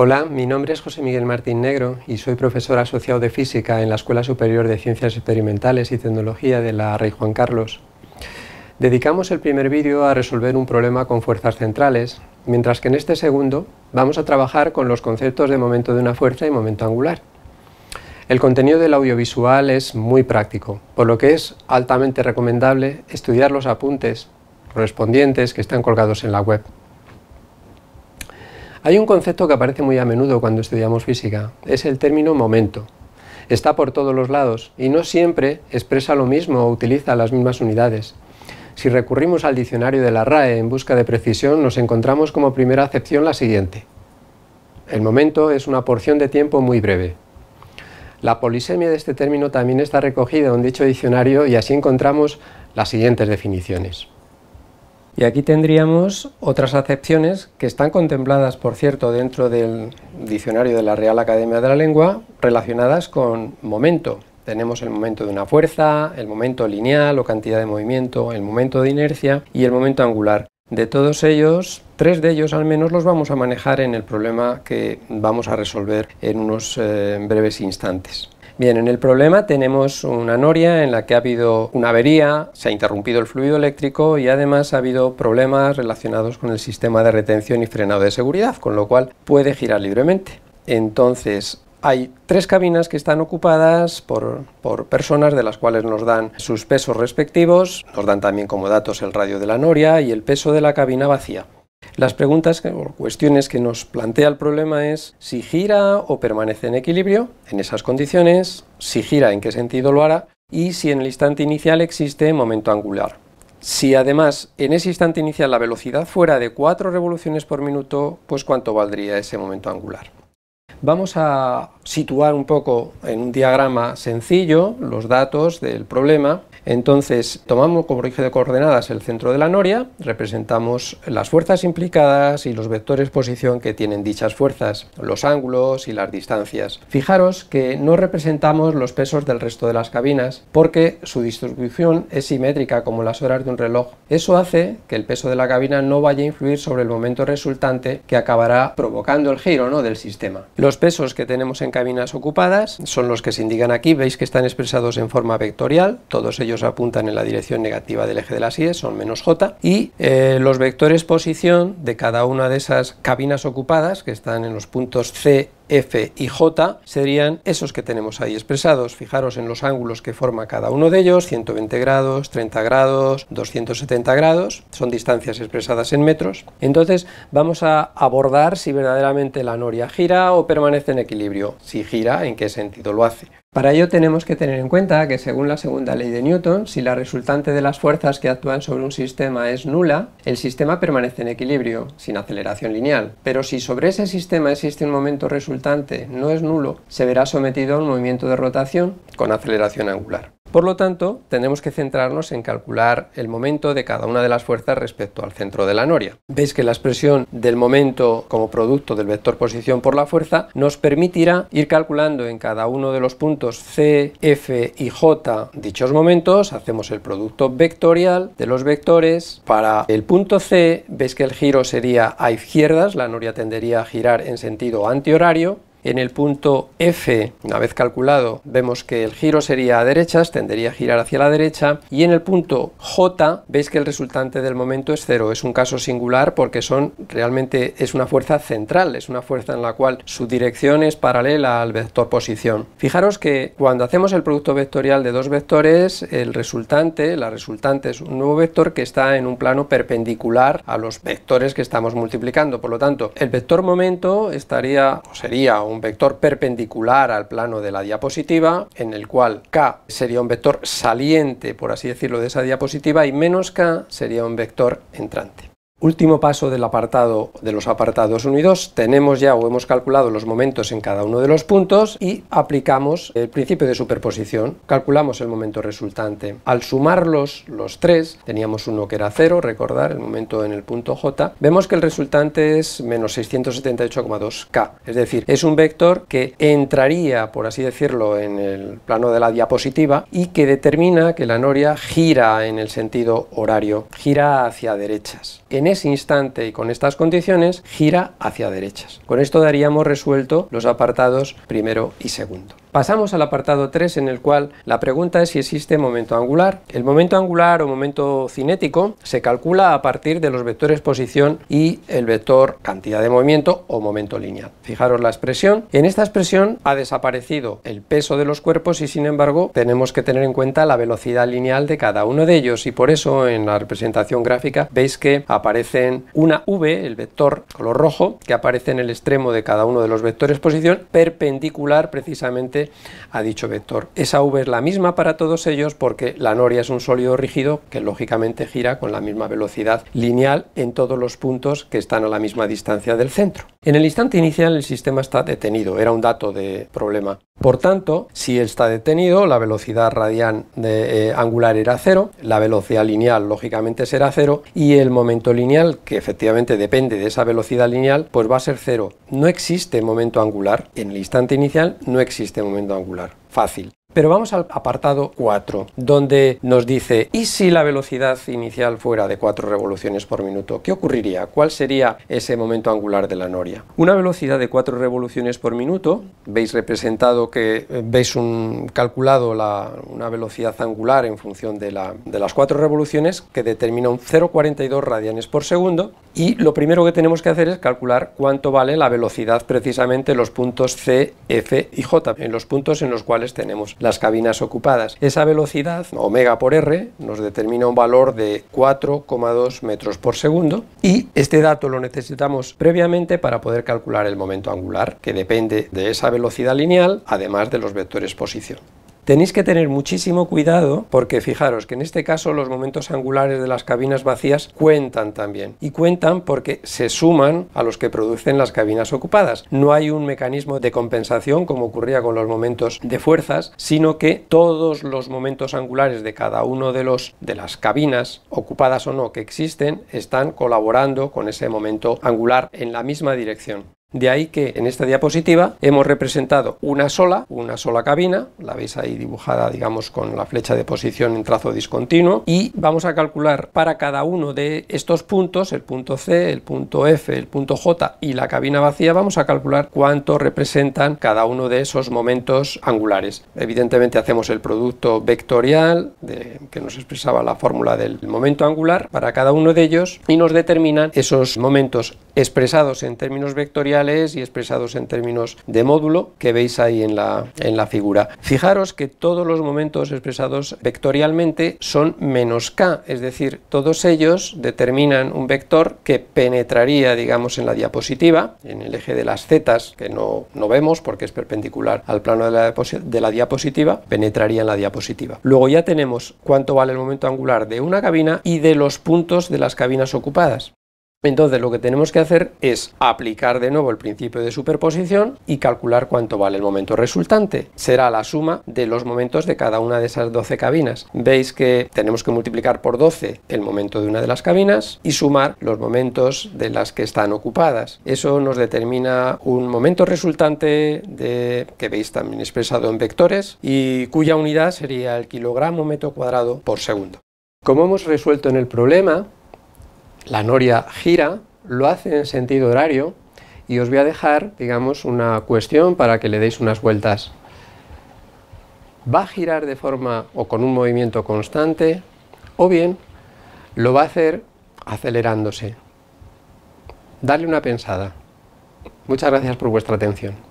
Hola, mi nombre es José Miguel Martín Negro y soy profesor asociado de física en la Escuela Superior de Ciencias Experimentales y Tecnología de la Rey Juan Carlos. Dedicamos el primer vídeo a resolver un problema con fuerzas centrales, mientras que en este segundo vamos a trabajar con los conceptos de momento de una fuerza y momento angular. El contenido del audiovisual es muy práctico, por lo que es altamente recomendable estudiar los apuntes correspondientes que están colgados en la web. Hay un concepto que aparece muy a menudo cuando estudiamos física, es el término momento. Está por todos los lados y no siempre expresa lo mismo o utiliza las mismas unidades. Si recurrimos al diccionario de la RAE en busca de precisión, nos encontramos como primera acepción la siguiente. El momento es una porción de tiempo muy breve. La polisemia de este término también está recogida en dicho diccionario y así encontramos las siguientes definiciones. Y aquí tendríamos otras acepciones que están contempladas, por cierto, dentro del diccionario de la Real Academia de la Lengua, relacionadas con momento. Tenemos el momento de una fuerza, el momento lineal o cantidad de movimiento, el momento de inercia y el momento angular. De todos ellos, tres de ellos al menos los vamos a manejar en el problema que vamos a resolver en unos eh, breves instantes. Bien, en el problema tenemos una noria en la que ha habido una avería, se ha interrumpido el fluido eléctrico y además ha habido problemas relacionados con el sistema de retención y frenado de seguridad, con lo cual puede girar libremente. Entonces, hay tres cabinas que están ocupadas por, por, personas de las cuales nos dan sus pesos respectivos, nos dan también como datos el radio de la noria y el peso de la cabina vacía. Las preguntas o cuestiones que nos plantea el problema es si gira o permanece en equilibrio en esas condiciones, si gira en qué sentido lo hará y si en el instante inicial existe momento angular. Si además en ese instante inicial la velocidad fuera de 4 revoluciones por minuto, pues cuánto valdría ese momento angular. Vamos a situar un poco en un diagrama sencillo los datos del problema entonces, tomamos como eje de coordenadas el centro de la noria, representamos las fuerzas implicadas y los vectores posición que tienen dichas fuerzas, los ángulos y las distancias. Fijaros que no representamos los pesos del resto de las cabinas porque su distribución es simétrica como las horas de un reloj. Eso hace que el peso de la cabina no vaya a influir sobre el momento resultante que acabará provocando el giro ¿no? del sistema. Los pesos que tenemos en cabinas ocupadas son los que se indican aquí, veis que están expresados en forma vectorial, todos ellos apuntan en la dirección negativa del eje de las Y, e, son menos j, y eh, los vectores posición de cada una de esas cabinas ocupadas, que están en los puntos C, F y J serían esos que tenemos ahí expresados. Fijaros en los ángulos que forma cada uno de ellos, 120 grados, 30 grados, 270 grados, son distancias expresadas en metros. Entonces vamos a abordar si verdaderamente la noria gira o permanece en equilibrio. Si gira, ¿en qué sentido lo hace? Para ello tenemos que tener en cuenta que según la segunda ley de Newton, si la resultante de las fuerzas que actúan sobre un sistema es nula, el sistema permanece en equilibrio, sin aceleración lineal. Pero si sobre ese sistema existe un momento resultante, no es nulo, se verá sometido a un movimiento de rotación con aceleración angular. Por lo tanto, tenemos que centrarnos en calcular el momento de cada una de las fuerzas respecto al centro de la noria. Veis que la expresión del momento como producto del vector posición por la fuerza nos permitirá ir calculando en cada uno de los puntos C, F y J dichos momentos. Hacemos el producto vectorial de los vectores. Para el punto C, veis que el giro sería a izquierdas, la noria tendería a girar en sentido antihorario en el punto F, una vez calculado, vemos que el giro sería a derechas, tendería a girar hacia la derecha, y en el punto J veis que el resultante del momento es cero. Es un caso singular porque son realmente es una fuerza central, es una fuerza en la cual su dirección es paralela al vector posición. Fijaros que cuando hacemos el producto vectorial de dos vectores, el resultante, la resultante es un nuevo vector que está en un plano perpendicular a los vectores que estamos multiplicando. Por lo tanto, el vector momento estaría o sería un vector perpendicular al plano de la diapositiva, en el cual k sería un vector saliente, por así decirlo, de esa diapositiva, y menos k sería un vector entrante. Último paso del apartado de los apartados unidos, tenemos ya o hemos calculado los momentos en cada uno de los puntos y aplicamos el principio de superposición, calculamos el momento resultante. Al sumarlos los tres, teníamos uno que era cero, recordar el momento en el punto J, vemos que el resultante es menos 678,2K, es decir, es un vector que entraría, por así decirlo, en el plano de la diapositiva y que determina que la noria gira en el sentido horario, gira hacia derechas ese instante y con estas condiciones gira hacia derechas. Con esto daríamos resuelto los apartados primero y segundo. Pasamos al apartado 3 en el cual la pregunta es si existe momento angular. El momento angular o momento cinético se calcula a partir de los vectores posición y el vector cantidad de movimiento o momento lineal. Fijaros la expresión. En esta expresión ha desaparecido el peso de los cuerpos y sin embargo tenemos que tener en cuenta la velocidad lineal de cada uno de ellos y por eso en la representación gráfica veis que aparece una V, el vector color rojo, que aparece en el extremo de cada uno de los vectores posición, perpendicular precisamente a dicho vector. Esa V es la misma para todos ellos porque la noria es un sólido rígido que lógicamente gira con la misma velocidad lineal en todos los puntos que están a la misma distancia del centro. En el instante inicial el sistema está detenido, era un dato de problema. Por tanto, si está detenido, la velocidad radial eh, angular era cero, la velocidad lineal lógicamente será cero y el momento lineal que efectivamente depende de esa velocidad lineal, pues va a ser cero. No existe momento angular. En el instante inicial no existe momento angular. Fácil. Pero vamos al apartado 4, donde nos dice, ¿y si la velocidad inicial fuera de 4 revoluciones por minuto? ¿Qué ocurriría? ¿Cuál sería ese momento angular de la noria? Una velocidad de 4 revoluciones por minuto, veis representado que eh, veis un calculado la, una velocidad angular en función de, la, de las 4 revoluciones que determina un 0,42 radianes por segundo y lo primero que tenemos que hacer es calcular cuánto vale la velocidad precisamente los puntos C, F y J, en los puntos en los cuales tenemos la las cabinas ocupadas. Esa velocidad, omega por r, nos determina un valor de 4,2 metros por segundo y este dato lo necesitamos previamente para poder calcular el momento angular, que depende de esa velocidad lineal, además de los vectores posición. Tenéis que tener muchísimo cuidado porque fijaros que en este caso los momentos angulares de las cabinas vacías cuentan también y cuentan porque se suman a los que producen las cabinas ocupadas. No hay un mecanismo de compensación como ocurría con los momentos de fuerzas, sino que todos los momentos angulares de cada uno de los de las cabinas ocupadas o no que existen están colaborando con ese momento angular en la misma dirección. De ahí que en esta diapositiva hemos representado una sola, una sola cabina, la veis ahí dibujada digamos con la flecha de posición en trazo discontinuo y vamos a calcular para cada uno de estos puntos, el punto C, el punto F, el punto J y la cabina vacía, vamos a calcular cuánto representan cada uno de esos momentos angulares. Evidentemente hacemos el producto vectorial que nos expresaba la fórmula del momento angular para cada uno de ellos y nos determinan esos momentos expresados en términos vectoriales y expresados en términos de módulo que veis ahí en la, en la figura. Fijaros que todos los momentos expresados vectorialmente son menos k, es decir, todos ellos determinan un vector que penetraría, digamos, en la diapositiva, en el eje de las zetas, que no, no vemos porque es perpendicular al plano de de la diapositiva, penetraría en la diapositiva. Luego ya tenemos cuánto vale el momento angular de una cabina y de los puntos de las cabinas ocupadas. Entonces lo que tenemos que hacer es aplicar de nuevo el principio de superposición y calcular cuánto vale el momento resultante. Será la suma de los momentos de cada una de esas 12 cabinas. Veis que tenemos que multiplicar por 12 el momento de una de las cabinas y sumar los momentos de las que están ocupadas. Eso nos determina un momento resultante de, que veis también expresado en vectores y cuya unidad sería el kilogramo metro cuadrado por segundo. Como hemos resuelto en el problema, la noria gira, lo hace en sentido horario y os voy a dejar, digamos, una cuestión para que le deis unas vueltas. Va a girar de forma o con un movimiento constante o bien lo va a hacer acelerándose. Dale una pensada. Muchas gracias por vuestra atención.